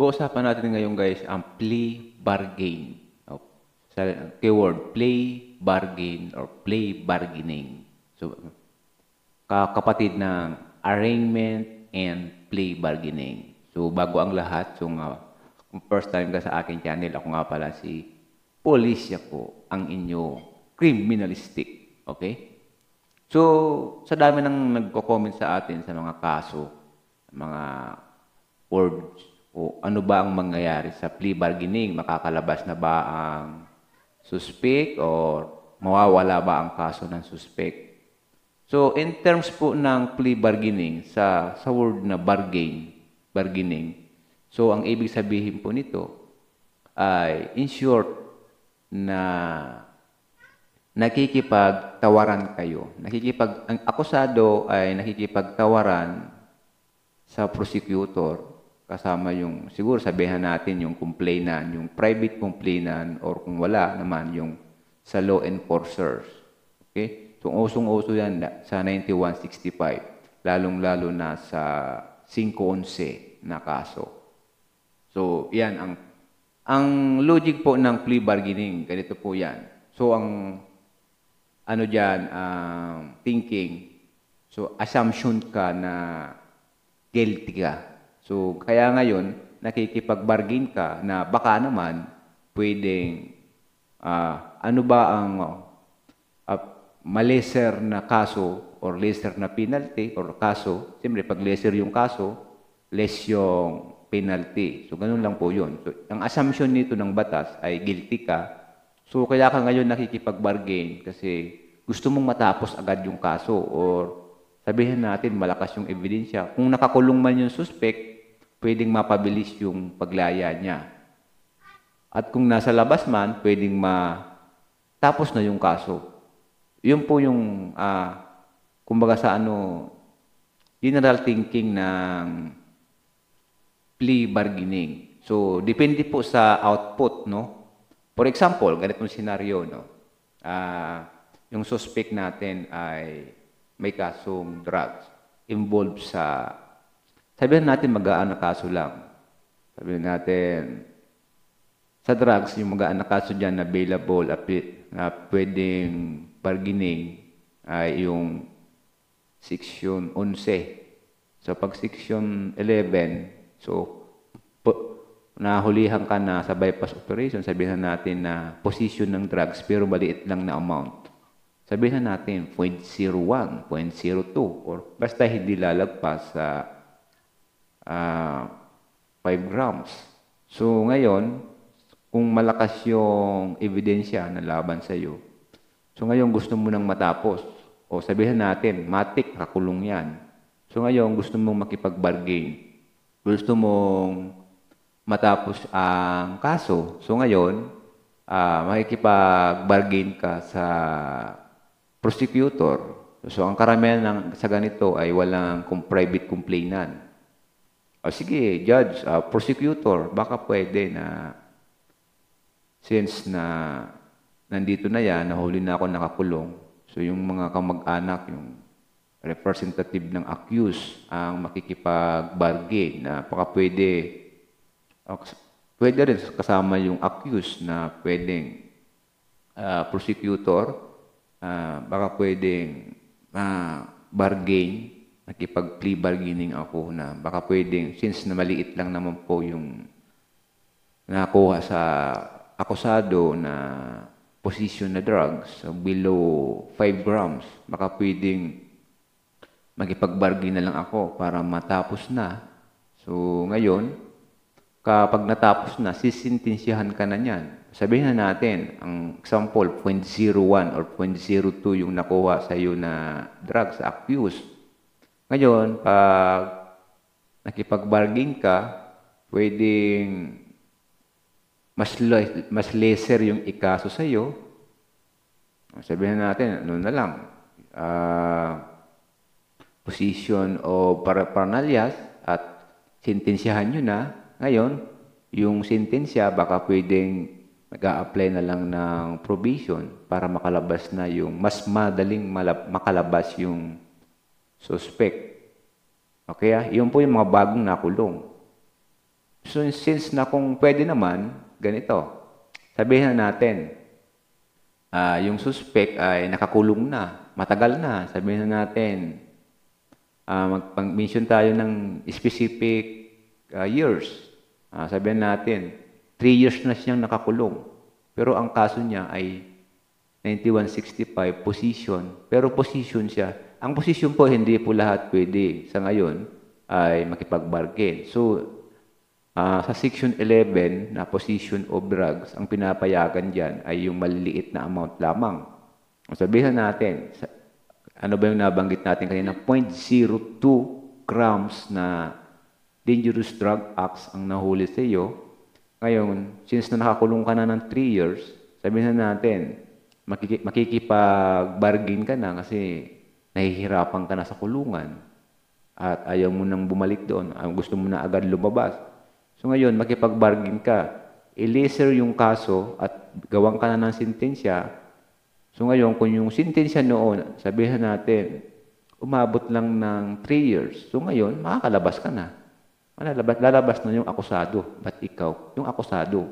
pag-uusapan natin ngayon guys ang plea bargain. Oh, sa keyword play bargain or play bargaining. So kapatid ng arrangement and play bargaining. So bago ang lahat, so nga kung first time ka sa akin channel, ako nga pala si Police ko ang inyo criminalistic. Okay? So, sa dami ng nagko-comment sa atin sa mga kaso, mga words o ano ba ang mangyayari sa plea bargaining? Makakalabas na ba ang suspect o mawawala ba ang kaso ng suspect? So, in terms po ng plea bargaining, sa, sa word na bargain, bargaining, so ang ibig sabihin po nito ay, in short, na nakikipagtawaran kayo. Nakikipag, ang akusado ay nakikipagtawaran sa prosecutor kasama yung, siguro sabihan natin yung complainant, yung private complainant, or kung wala naman, yung sa law enforcers. Okay? So, usong-uso yan sa 9165, lalong-lalo na sa 511 na kaso. So, yan ang ang logic po ng plea bargaining, ganito po yan. So, ang ano diyan uh, um, thinking, so assumption ka na guilty ka So, kaya ngayon, nakikipag-bargain ka na baka naman pwedeng uh, ano ba ang uh, oh, ah, maleser na kaso or lesser na penalty or kaso. Siyempre, pag lesser yung kaso, less yung penalty. So, ganun lang po yun. So, ang assumption nito ng batas ay guilty ka. So, kaya ka ngayon nakikipag-bargain kasi gusto mong matapos agad yung kaso or sabihin natin malakas yung ebidensya. Kung nakakulong man yung suspect, pwedeng mapabilis yung paglaya niya. At kung nasa labas man, pwedeng matapos na yung kaso. Yun po yung, uh, kumbaga sa ano, general thinking ng plea bargaining. So, depende po sa output, no? For example, ganitong senaryo, no? Uh, yung suspect natin ay may kasong drugs involved sa Sabihin natin magaan na kaso lang. Sabihin natin, sa drugs, yung magaan na kaso dyan na available, na pwedeng bargaining, ay yung section 11. So, pag section 11, so, po, nahulihan ka na sa bypass operation, sabihin natin na position ng drugs, pero maliit lang na amount. Sabihin natin 0.01, 0.02, or basta hindi lalagpas sa uh, uh, 5 grams. So ngayon, kung malakas yung ebidensya na laban sa iyo, so ngayon gusto mo nang matapos. O sabihin natin, matik, kakulong yan. So ngayon, gusto mong makipag-bargain. Gusto mong matapos ang kaso. So ngayon, uh, makikipag-bargain ka sa prosecutor. So ang karamihan ng, sa ganito ay walang kung private complainant oh, sige, judge, uh, prosecutor, baka pwede na since na nandito na yan, nahuli na ako nakakulong, so yung mga kamag-anak, yung representative ng accused ang makikipag-bargain na baka pwede ah, pwede rin kasama yung accused na pwedeng uh, prosecutor uh, baka pwedeng uh, bargain nakipag-plea bargaining ako na baka pwedeng, since na maliit lang naman po yung nakuha sa akusado na position na drugs, so below 5 grams, baka pwedeng magipag-bargain na lang ako para matapos na. So ngayon, kapag natapos na, sisintensyahan ka na niyan. Sabihin na natin, ang example, 0.01 or 0.02 yung nakuha sa iyo na drugs, accused ngayon, pag nakipag-bargain ka, pwedeng mas, mas lesser yung ikaso sa'yo. Sabihin natin, ano na lang, uh, position o para paranalyas at sentensyahan nyo na. Ngayon, yung sentensya, baka pwedeng mag apply na lang ng provision para makalabas na yung, mas madaling malab- makalabas yung suspect. Okay, ah? yun po yung mga bagong nakulong. So, since na kung pwede naman, ganito, sabihin na natin, uh, yung suspect ay nakakulong na, matagal na, sabihin na natin, uh, mag mention tayo ng specific uh, years. Uh, sabihin natin, 3 years na siyang nakakulong. Pero ang kaso niya ay 9165 position. Pero position siya ang posisyon po, hindi po lahat pwede sa ngayon ay makipag-bargain. So, uh, sa Section 11 na position of drugs, ang pinapayagan dyan ay yung maliliit na amount lamang. Sabihin natin, sa, ano ba yung nabanggit natin kanina? 0.02 grams na dangerous drug acts ang nahuli sa iyo. Ngayon, since na nakakulong ka na ng 3 years, sabihin na natin, makikipag-bargain ka na kasi nahihirapan ka na sa kulungan at ayaw mo nang bumalik doon, gusto mo na agad lumabas. So ngayon, makipag-bargain ka. Ilaser yung kaso at gawang ka na ng sentensya. So ngayon, kung yung sentensya noon, sabihan natin, umabot lang ng 3 years. So ngayon, makakalabas ka na. Malalabas, lalabas na yung akusado. but ikaw? Yung akusado.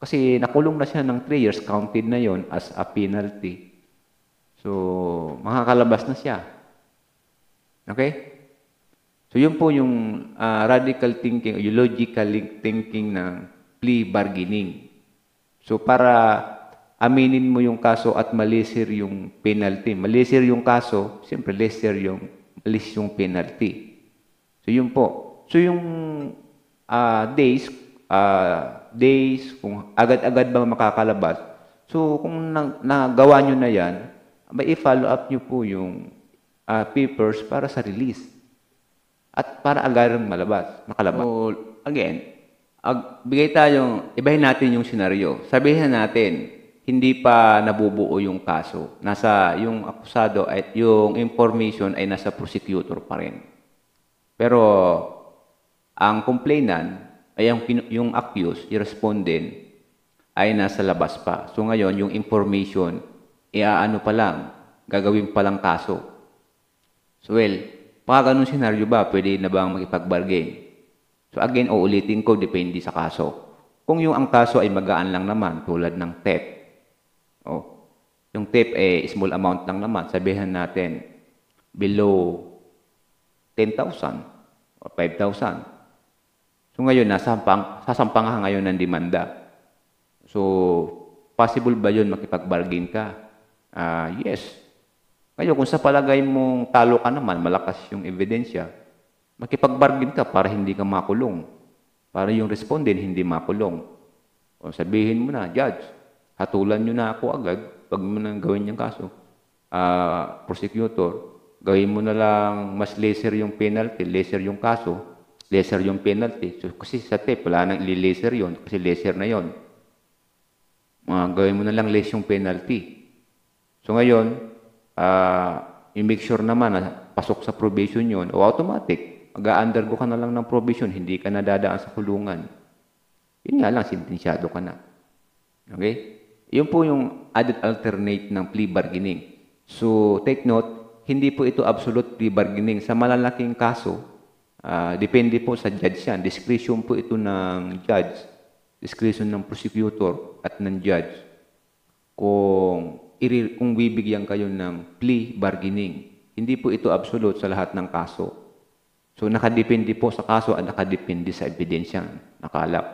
Kasi nakulong na siya ng 3 years, counted na yon as a penalty. So, makakalabas na siya. Okay? So, yun po yung uh, radical thinking, yung logical thinking ng plea bargaining. So, para aminin mo yung kaso at malisir yung penalty. Malisir yung kaso, siyempre lesser yung, less yung penalty. So, yun po. So, yung uh, days, uh, days, kung agad-agad ba makakalabas, so, kung nagawa nyo na yan, may i follow up nyo po yung uh, papers para sa release at para agarang malabas, makalabas. So, again, ag bigay tayong, ibahin natin yung senaryo. Sabihin natin, hindi pa nabubuo yung kaso. Nasa yung akusado at yung information ay nasa prosecutor pa rin. Pero ang complainant ay yung, yung accused, yung respondent, ay nasa labas pa. So ngayon, yung information iaano pa lang, gagawin pa lang kaso. So well, para ganun senaryo ba, pwede na bang makipag-bargain? So again, uulitin ko, depende sa kaso. Kung yung ang kaso ay magaan lang naman, tulad ng TEP, oh, yung TEP eh, small amount lang naman, sabihan natin, below 10,000 or 5,000. So ngayon, nasampang, sasampang ka ngayon ng demanda. So, possible ba yun makipag-bargain ka? Uh, yes. Kayo, kung sa palagay mong talo ka naman, malakas yung ebidensya, makipag ka para hindi ka makulong. Para yung respondent hindi makulong. O sabihin mo na, Judge, hatulan nyo na ako agad pag mo nang gawin yung kaso. Uh, prosecutor, gawin mo na lang mas lesser yung penalty, lesser yung kaso, lesser yung penalty. So, kasi sa TEP, wala nang ililaser yon kasi lesser na yon. Uh, ah, gawin mo na lang less yung penalty So ngayon, uh, i-make sure naman na pasok sa probation yon o automatic, mag-undergo ka na lang ng probation, hindi ka na dadaan sa kulungan. Yun nga lang, sintensyado ka na. Okay? Yun po yung added alternate ng plea bargaining. So, take note, hindi po ito absolute plea bargaining. Sa malalaking kaso, uh, depende po sa judge yan. Discretion po ito ng judge. Discretion ng prosecutor at ng judge. Kung kung bibigyan kayo ng plea bargaining. Hindi po ito absolute sa lahat ng kaso. So nakadepende po sa kaso at nakadepende sa ebidensya nakalap.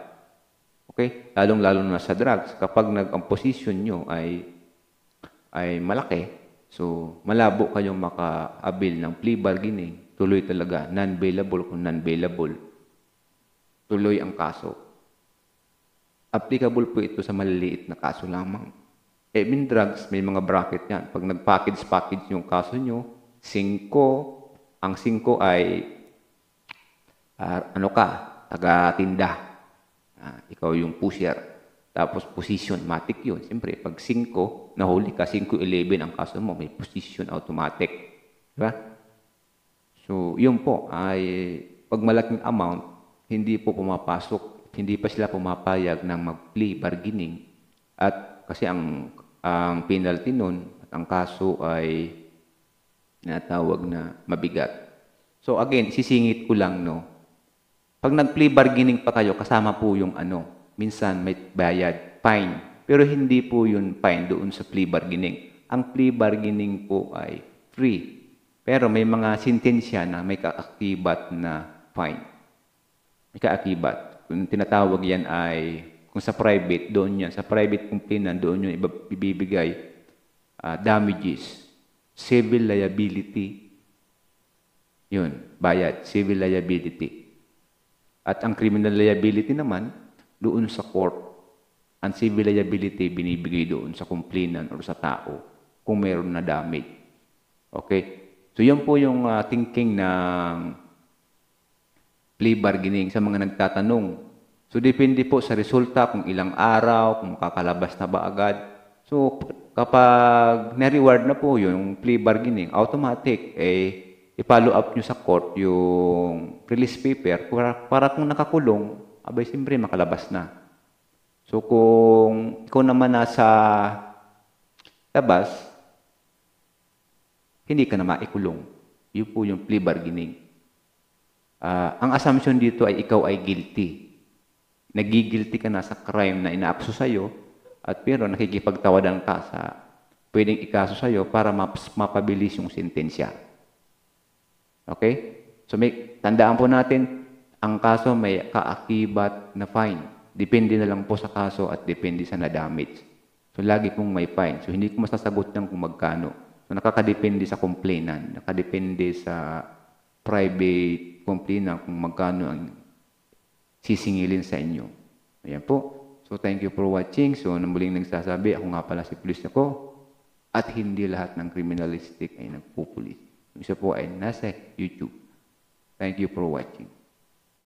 Okay? Lalong-lalo na sa drugs. Kapag nag ang position nyo ay, ay malaki, so malabo kayong maka-avail ng plea bargaining tuloy talaga, non-bailable kung non-bailable. Tuloy ang kaso. Applicable po ito sa maliliit na kaso lamang. Eh, min drugs, may mga bracket yan. Pag nag-package-package yung kaso nyo, 5, ang 5 ay uh, ano ka, taga-tinda. Uh, ikaw yung pusher. Tapos position, matik yun. Siyempre, pag 5, nahuli ka, 5-11 ang kaso mo, may position automatic. Diba? So, yun po ay pag malaking amount, hindi po pumapasok, hindi pa sila pumapayag ng mag play bargaining at kasi ang ang penalty nun at ang kaso ay natawag na mabigat. So again, sisingit ko lang, no? Pag nag-plea bargaining pa kayo, kasama po yung ano, minsan may bayad, fine. Pero hindi po yun fine doon sa plea bargaining. Ang plea bargaining po ay free. Pero may mga sentensya na may kaakibat na fine. May kaakibat. Kung tinatawag yan ay kung sa private, doon yan. Sa private kung pinan, doon yun ibibigay uh, damages, civil liability. Yun, bayad, civil liability. At ang criminal liability naman, doon sa court. Ang civil liability binibigay doon sa complainant or sa tao kung meron na damage. Okay? So yun po yung uh, thinking ng plea bargaining sa mga nagtatanong So, depende po sa resulta kung ilang araw, kung makakalabas na ba agad. So, kapag na-reward na po yung plea bargaining, automatic, eh, i-follow up nyo sa court yung release paper para, para kung nakakulong, abay siyempre makalabas na. So kung ikaw naman nasa labas, hindi ka na maikulong. Yun po yung plea bargaining. Uh, ang assumption dito ay ikaw ay guilty nagigilty ka na sa crime na inaapso sa'yo, at pero nakikipagtawadan ka sa pwedeng ikaso sa'yo para map mapabilis yung sentensya. Okay? So may, tandaan po natin, ang kaso may kaakibat na fine. Depende na lang po sa kaso at depende sa na-damage. So lagi pong may fine. So hindi ko masasagot ng kung magkano. So nakakadepende sa complainant, nakadepende sa private complainant kung magkano ang sisingilin sa inyo. Ayan po. So thank you for watching. So muling nagsasabi, ako nga pala si police ako at hindi lahat ng criminalistic ay nagpupulis. Isa po ay nasa YouTube. Thank you for watching.